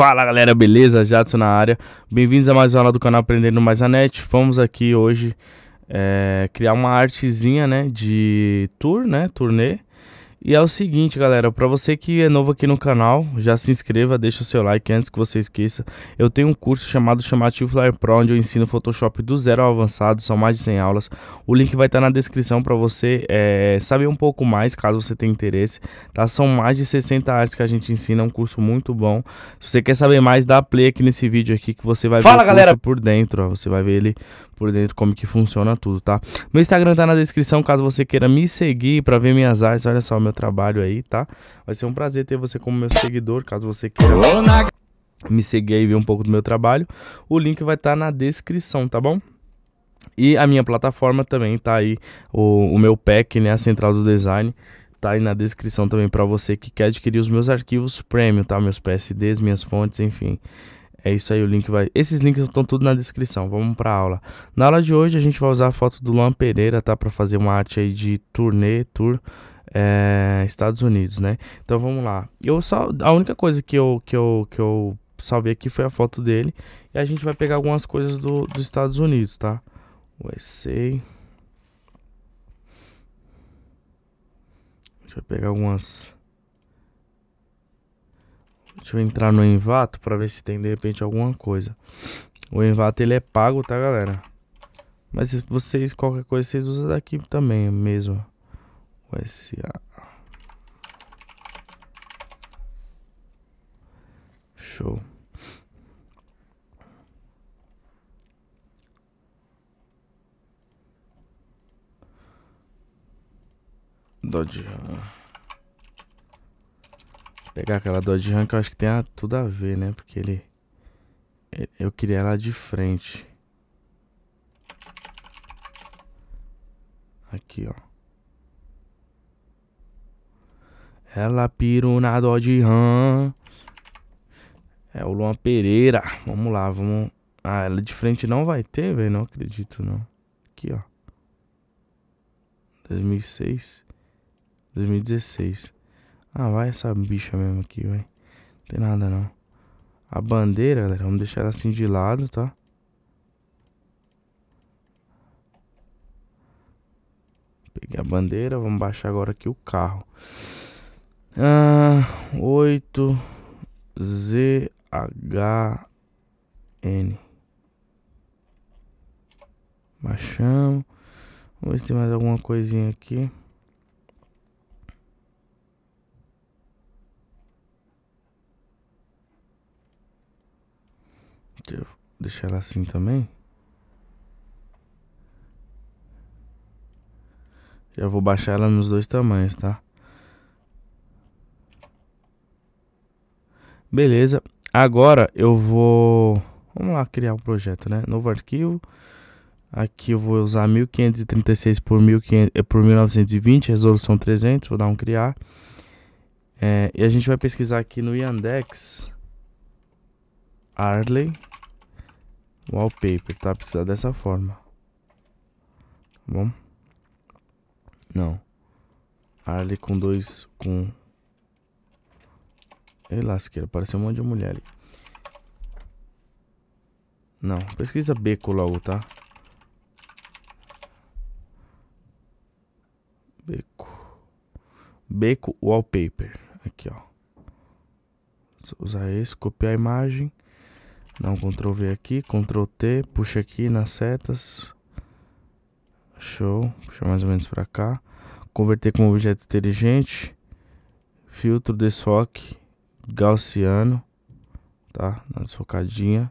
Fala galera, beleza? Jadson na área. Bem-vindos a mais uma aula do canal Aprendendo Mais a Net. Vamos aqui hoje é, criar uma artezinha né, de tour, né? Turnê. E é o seguinte, galera, para você que é novo aqui no canal, já se inscreva, deixa o seu like antes que você esqueça. Eu tenho um curso chamado Chamativo Flyer Pro, onde eu ensino Photoshop do zero ao avançado, são mais de 100 aulas. O link vai estar tá na descrição para você é, saber um pouco mais, caso você tenha interesse. Tá? São mais de 60 artes que a gente ensina, é um curso muito bom. Se você quer saber mais, dá play aqui nesse vídeo aqui que você vai Fala, ver o galera. por dentro, ó, você vai ver ele por dentro como que funciona tudo, tá? Meu Instagram tá na descrição, caso você queira me seguir para ver minhas artes, olha só o meu trabalho aí, tá? Vai ser um prazer ter você como meu seguidor, caso você queira me seguir e ver um pouco do meu trabalho. O link vai estar tá na descrição, tá bom? E a minha plataforma também tá aí, o, o meu pack, né, a Central do Design tá aí na descrição também para você que quer adquirir os meus arquivos premium, tá? Meus PSDs, minhas fontes, enfim. É isso aí, o link vai. Esses links estão tudo na descrição. Vamos para aula. Na aula de hoje a gente vai usar a foto do Luan Pereira, tá, para fazer uma arte aí de turnê, tour é, Estados Unidos, né? Então vamos lá. Eu só a única coisa que eu que eu que eu salvei aqui foi a foto dele e a gente vai pegar algumas coisas do, dos Estados Unidos, tá? USA. A gente vai pegar algumas Deixa eu entrar no Envato para ver se tem de repente alguma coisa. O Envato ele é pago, tá, galera? Mas vocês, qualquer coisa, vocês usam daqui também mesmo. O SA. Show. Dodge pegar aquela Dodge Ram que eu acho que tem a, tudo a ver, né? Porque ele... É, eu queria ela de frente. Aqui, ó. Ela pirou na Dodge Ram. É o Luan Pereira. Vamos lá, vamos... Ah, ela de frente não vai ter, velho? Não acredito, não. Aqui, ó. 2006. 2016. Ah, vai essa bicha mesmo aqui, vai. Não tem nada, não. A bandeira, galera, vamos deixar ela assim de lado, tá? Peguei a bandeira, vamos baixar agora aqui o carro. Ah, 8 ZHN. Baixamos. Vamos ver se tem mais alguma coisinha aqui. Devo deixar ela assim também. Já vou baixar ela nos dois tamanhos, tá? Beleza. Agora eu vou... Vamos lá criar um projeto, né? Novo arquivo. Aqui eu vou usar 1536 por, 1500, eh, por 1920, resolução 300. Vou dar um criar. É, e a gente vai pesquisar aqui no Yandex. Arley. Wallpaper, tá? Precisa dessa forma. Tá bom? Não. Ali com dois, com... Ei, lasqueira, pareceu um monte de mulher ali. Não, pesquisa beco logo, tá? Beco. Beco wallpaper. Aqui, ó. Usar esse, copiar a imagem. Dá um Ctrl V aqui, Ctrl T, puxa aqui nas setas. Show, puxa mais ou menos para cá. Converter como objeto inteligente. Filtro desfoque gaussiano, tá? Na desfocadinha.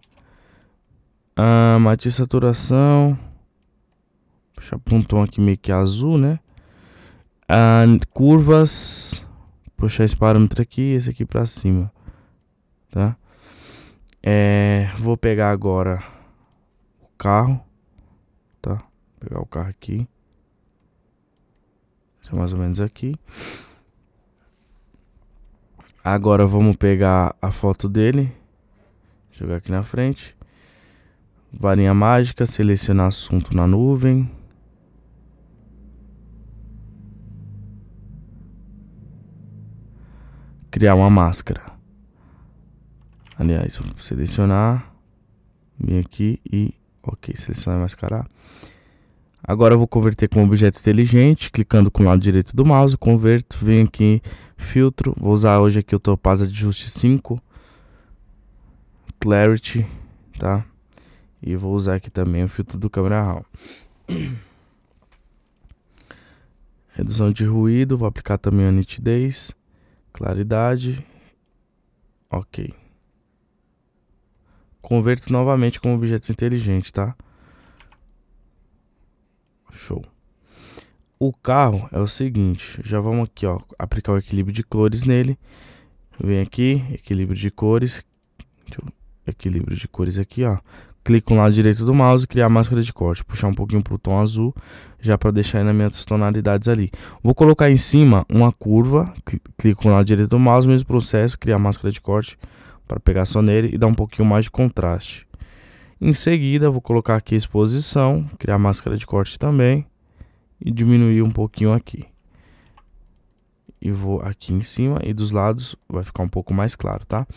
Ah, matiz saturação. Puxa um tom aqui meio que azul, né? Ah, curvas. Puxar esse parâmetro aqui esse aqui para cima, tá? É, vou pegar agora o carro, tá? Vou pegar o carro aqui. É mais ou menos aqui. Agora vamos pegar a foto dele. Jogar aqui na frente. Varinha mágica, selecionar assunto na nuvem. Criar uma máscara. Aliás, vou selecionar. Vim aqui e. Ok, selecionar e mascarar. Agora eu vou converter com objeto inteligente, clicando com o lado direito do mouse, converto, venho aqui, filtro, vou usar hoje aqui o Topaz Adjust 5, Clarity, tá? E vou usar aqui também o filtro do Camera Raw. Redução de ruído, vou aplicar também a nitidez, claridade, ok. Converto novamente como objeto inteligente, tá? Show. O carro é o seguinte, já vamos aqui, ó, aplicar o equilíbrio de cores nele. Vem aqui, equilíbrio de cores, equilíbrio de cores aqui, ó. Clico no lado direito do mouse, criar máscara de corte, puxar um pouquinho pro tom azul, já para deixar aí nas minhas tonalidades ali. Vou colocar em cima uma curva, clico no lado direito do mouse, mesmo processo, criar máscara de corte, para pegar só nele e dar um pouquinho mais de contraste. Em seguida, vou colocar aqui a exposição, criar máscara de corte também e diminuir um pouquinho aqui. E vou aqui em cima e dos lados vai ficar um pouco mais claro, tá?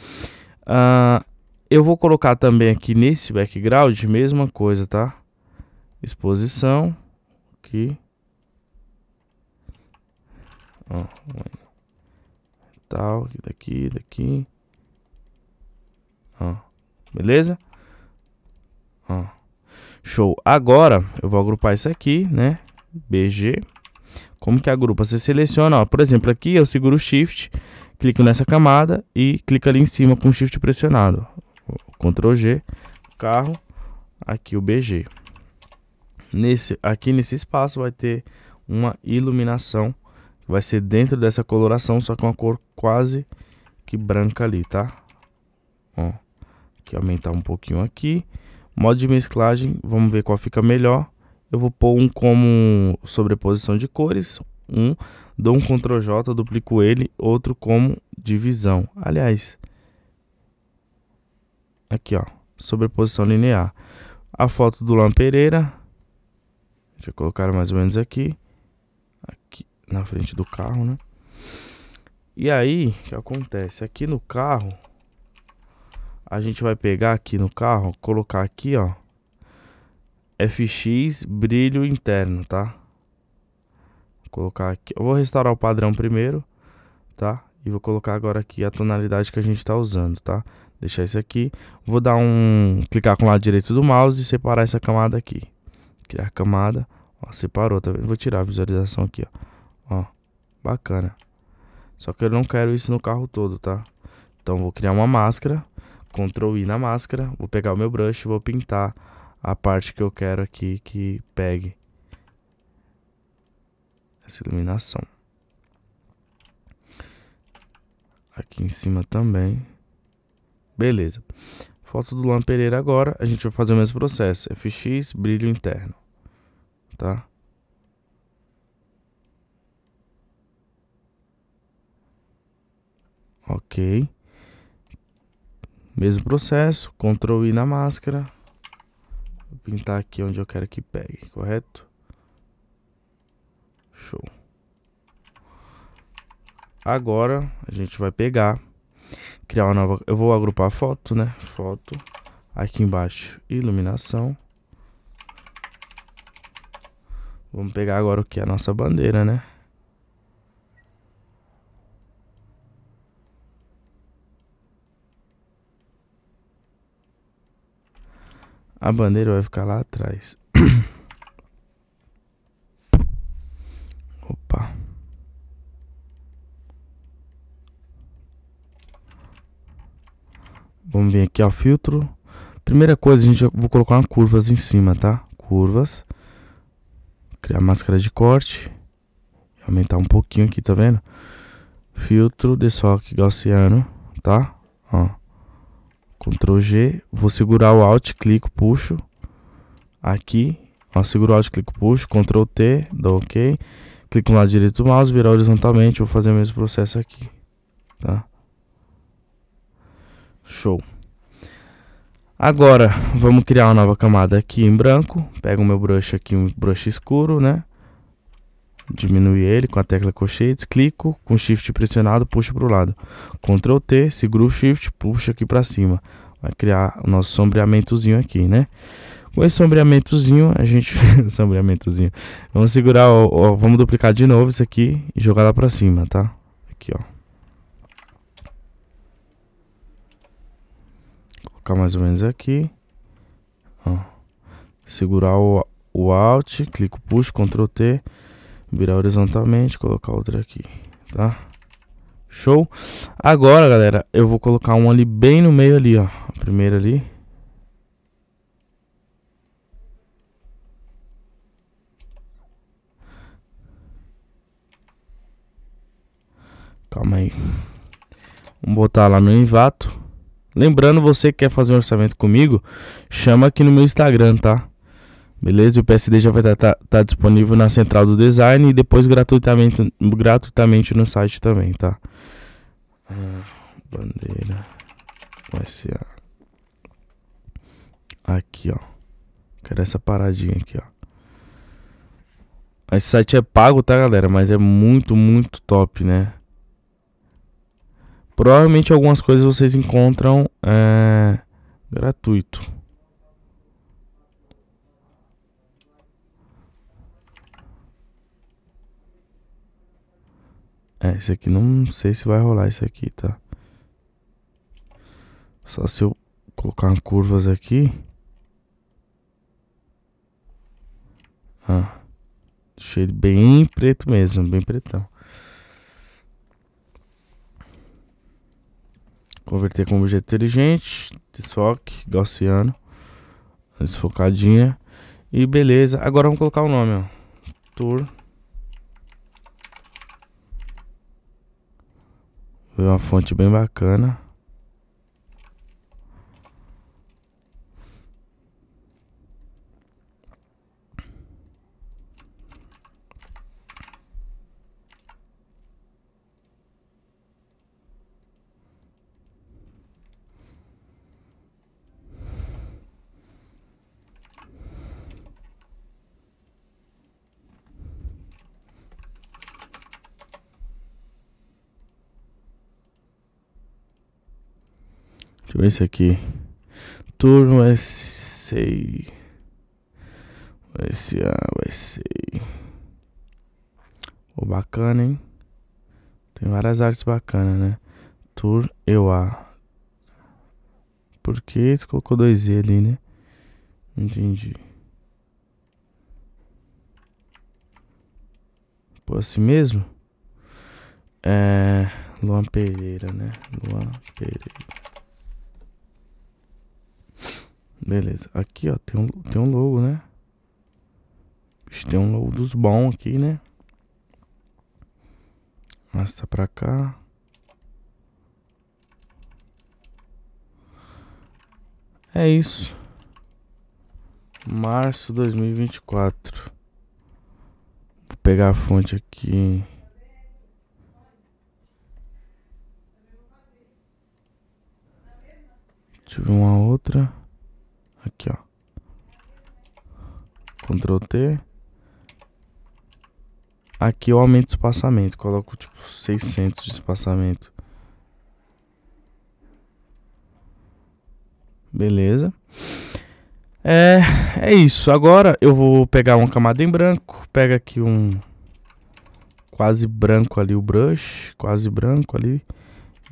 Uh, eu vou colocar também aqui nesse background, mesma coisa, tá? Exposição, aqui. tal, daqui, daqui. Ó, beleza? Ó, show. Agora, eu vou agrupar isso aqui, né? BG. Como que agrupa? Você seleciona, ó. Por exemplo, aqui eu seguro o Shift, clico nessa camada e clico ali em cima com o Shift pressionado. Ctrl G, carro, aqui o BG. Nesse, aqui nesse espaço vai ter uma iluminação vai ser dentro dessa coloração, só com a cor quase que branca ali, tá? Ó que aumentar um pouquinho aqui. Modo de mesclagem, vamos ver qual fica melhor. Eu vou pôr um como sobreposição de cores, um, dou um Ctrl J, duplico ele, outro como divisão. Aliás, aqui ó, sobreposição linear. A foto do Luan Pereira, deixa eu colocar mais ou menos aqui, aqui na frente do carro, né? E aí, o que acontece? Aqui no carro, a gente vai pegar aqui no carro, colocar aqui, ó. FX brilho interno, tá? Vou colocar aqui. Eu vou restaurar o padrão primeiro, tá? E vou colocar agora aqui a tonalidade que a gente tá usando, tá? Deixar isso aqui. Vou dar um... Clicar com o lado direito do mouse e separar essa camada aqui. Criar camada. Ó, separou, tá vendo? Vou tirar a visualização aqui, ó. Ó, bacana. Só que eu não quero isso no carro todo, tá? Então vou criar uma máscara. Ctrl I na máscara, vou pegar o meu brush e vou pintar a parte que eu quero aqui que pegue essa iluminação. Aqui em cima também. Beleza. Foto do Lampereira Pereira agora, a gente vai fazer o mesmo processo. FX, brilho interno. Tá? Ok. Mesmo processo, Ctrl I na máscara. Vou pintar aqui onde eu quero que pegue, correto? Show. Agora a gente vai pegar, criar uma nova... Eu vou agrupar foto, né? Foto. Aqui embaixo, iluminação. Vamos pegar agora o que é a nossa bandeira, né? A bandeira vai ficar lá atrás. Opa. Vamos vir aqui ao filtro. Primeira coisa, a gente vou colocar uma curvas em cima, tá? Curvas. Criar máscara de corte. Aumentar um pouquinho aqui, tá vendo? Filtro de soque gaussiano, tá? Ó. Ctrl G, vou segurar o Alt, clico, puxo. Aqui, ó, seguro o Alt, clico, puxo, Ctrl T, dou OK. Clico no lado direito do mouse, virar horizontalmente, vou fazer o mesmo processo aqui, tá? Show. Agora, vamos criar uma nova camada aqui em branco. Pego o meu brush aqui, um brush escuro, né? diminuir ele com a tecla cochê, clico, com shift pressionado, puxo para o lado. Ctrl T, seguro shift, puxo aqui para cima. Vai criar o nosso sombreamentozinho aqui, né? Com esse sombreamentozinho, a gente... sombreamentozinho. Vamos segurar, ó, ó, vamos duplicar de novo isso aqui e jogar lá para cima, tá? Aqui, ó. Colocar mais ou menos aqui. Ó. Segurar o, o Alt, clico, puxo, Ctrl T Virar horizontalmente, colocar outra aqui, tá? Show? Agora, galera, eu vou colocar uma ali bem no meio ali, ó. A primeira ali. Calma aí. Vamos botar lá no Invato. Lembrando, você que quer fazer um orçamento comigo, chama aqui no meu Instagram, tá? beleza? E o PSD já vai estar tá, tá, tá disponível na central do design e depois gratuitamente, gratuitamente no site também, tá? Ah, bandeira vai ser Aqui, ó. Quero essa paradinha aqui, ó. Esse site é pago, tá, galera? Mas é muito, muito top, né? Provavelmente algumas coisas vocês encontram é, gratuito. É, isso aqui não sei se vai rolar isso aqui, tá? Só se eu colocar curvas aqui. Ah, deixei ele bem preto mesmo, bem pretão. Converter como objeto inteligente, desfoque, gaussiano, desfocadinha. E beleza, agora vamos colocar o nome, ó. Tour É uma fonte bem bacana. Deixa eu ver esse aqui. Turno SA. SA, SA. Oh, bacana, hein? Tem várias artes bacanas, né? Tour EUA. Por que você colocou dois E ali, né? Entendi. Pô, assim mesmo? É. Luan Pereira, né? Luan Pereira. Beleza, aqui ó, tem um, tem um logo, né? Tem um logo dos bons aqui, né? Arrasta pra cá. É isso. Março 2024. Vou pegar a fonte aqui. Deixa eu ver uma outra. Aqui, ó. Ctrl T. Aqui eu aumento o espaçamento. Coloco, tipo, 600 de espaçamento. Beleza. É, é isso. Agora eu vou pegar uma camada em branco. Pega aqui um quase branco ali o brush. Quase branco ali.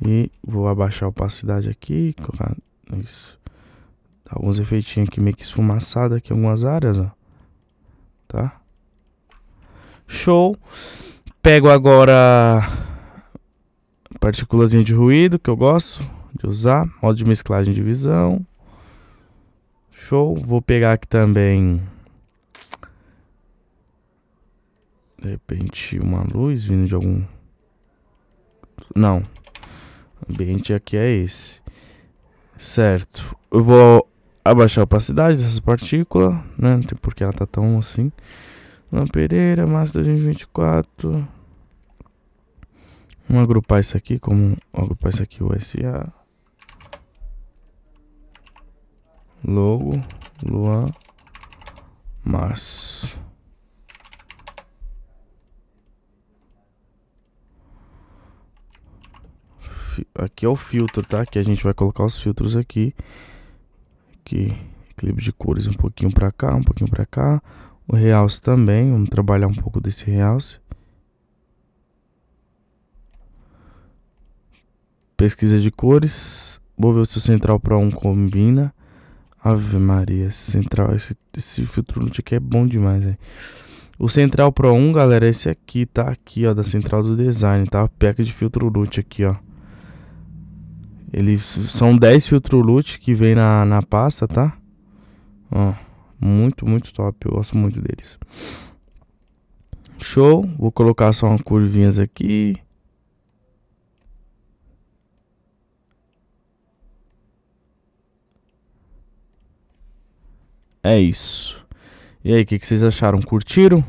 E vou abaixar a opacidade aqui. Isso. Tá, alguns efeitinhos aqui meio que esfumaçado aqui em algumas áreas, ó. Tá? Show. Pego agora partículazinha de ruído que eu gosto de usar, modo de mesclagem de visão. Show. Vou pegar aqui também de repente uma luz vindo de algum Não. O ambiente aqui é esse. Certo. Eu vou abaixar a opacidade dessa partícula, né? Não tem porque ela tá tão assim. Luan Pereira, março 2024. Vamos agrupar isso aqui como. Agrupar isso aqui, o SA. Logo, Luan, Mars. Aqui é o filtro, tá? Que a gente vai colocar os filtros aqui aqui equilíbrio de cores um pouquinho para cá, um pouquinho para cá. O realce também, vamos trabalhar um pouco desse realce. Pesquisa de cores. Vou ver se o central para um combina. Ave Maria, esse central, esse, esse filtro loot aqui é bom demais, hein O Central Pro 1, galera, é esse aqui, tá? Aqui, ó, da Central do Design, tá? A de filtro loot aqui, ó. Ele, são 10 filtro loot que vem na, na pasta, tá? Ó, muito, muito top. Eu gosto muito deles. Show. Vou colocar só umas curvinhas aqui. É isso. E aí, o que, que vocês acharam? Curtiram?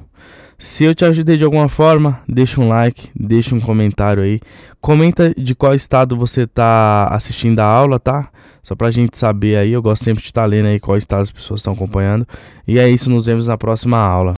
Se eu te ajudei de alguma forma, deixa um like, deixa um comentário aí. Comenta de qual estado você tá assistindo a aula, tá? Só pra gente saber aí, eu gosto sempre de estar tá lendo aí qual estado as pessoas estão acompanhando. E é isso, nos vemos na próxima aula.